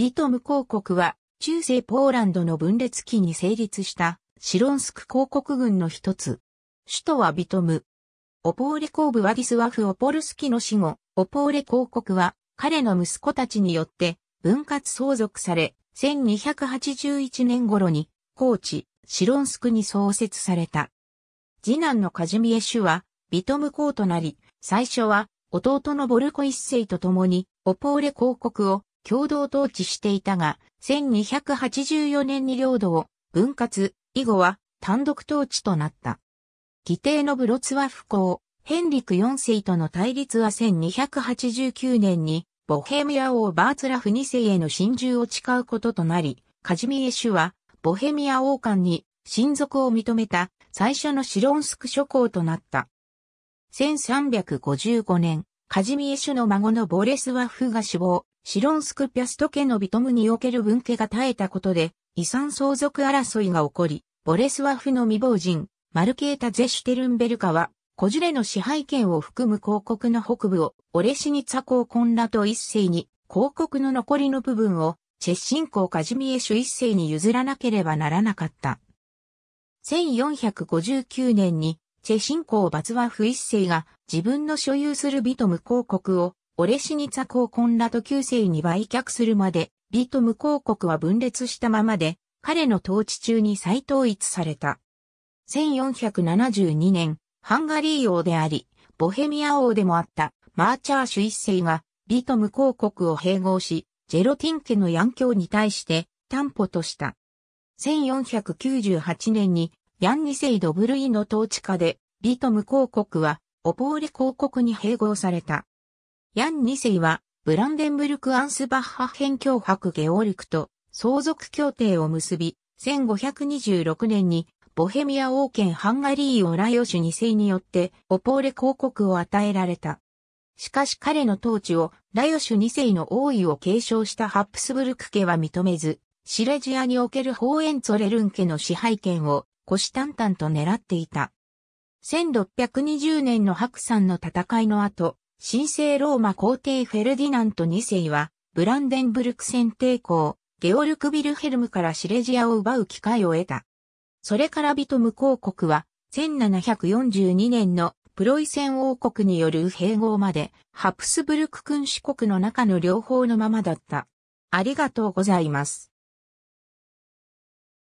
リトム公国は中世ポーランドの分裂期に成立したシロンスク公国軍の一つ。首都はビトム。オポーレ公部ワディスワフ・オポルスキの死後、オポーレ公国は彼の息子たちによって分割相続され、1281年頃に高知、シロンスクに創設された。次男のカジミエシュはビトム公となり、最初は弟のボルコ一世と共にオポーレ公国を共同統治していたが、1284年に領土を分割、以後は単独統治となった。規定のブロツワフ公、ヘンリク4世との対立は1289年に、ボヘミア王バーツラフ2世への侵入を誓うこととなり、カジミエシュは、ボヘミア王冠に親族を認めた最初のシロンスク諸侯となった。1355年、カジミエシュの孫のボレスワフが死亡、シロンスクピャスト家のビトムにおける分家が絶えたことで、遺産相続争いが起こり、ボレスワフの未亡人、マルケータ・ゼシュテルンベルカは、コジュレの支配権を含む広告の北部を、オレシニツァ公ンラと一世に、広告の残りの部分を、チェッシン公カジミエシュ一世に譲らなければならなかった。1459年にチェ信公バツワフ一世が自分の所有するビト無公国をオレシニツァ公ンらと旧世に売却するまでビト無公国は分裂したままで彼の統治中に再統一された。1472年、ハンガリー王であり、ボヘミア王でもあったマーチャーシュ一世がビト無公国を併合し、ジェロティン家のヤン教に対して担保とした。1498年にヤンニセイ・ドブルイの統治下で、リトム公国は、オポーレ公国に併合された。ヤン二世は、ブランデンブルク・アンスバッハ編境伯ゲオリクと相続協定を結び、1526年にボヘミア王権ハンガリー・オラヨシュ2世によってオポーレ公国を与えられた。しかし彼の統治をラヨシュ2世の王位を継承したハプスブルク家は認めず、シレジアにおけるホーエンツォレルン家の支配権を虎視眈々と狙っていた。1620年の白山の戦いの後、神聖ローマ皇帝フェルディナント2世は、ブランデンブルク戦抵抗、ゲオルク・ビルヘルムからシレジアを奪う機会を得た。それからビトム公国は、1742年のプロイセン王国による併合まで、ハプスブルク君主国の中の両方のままだった。ありがとうございます。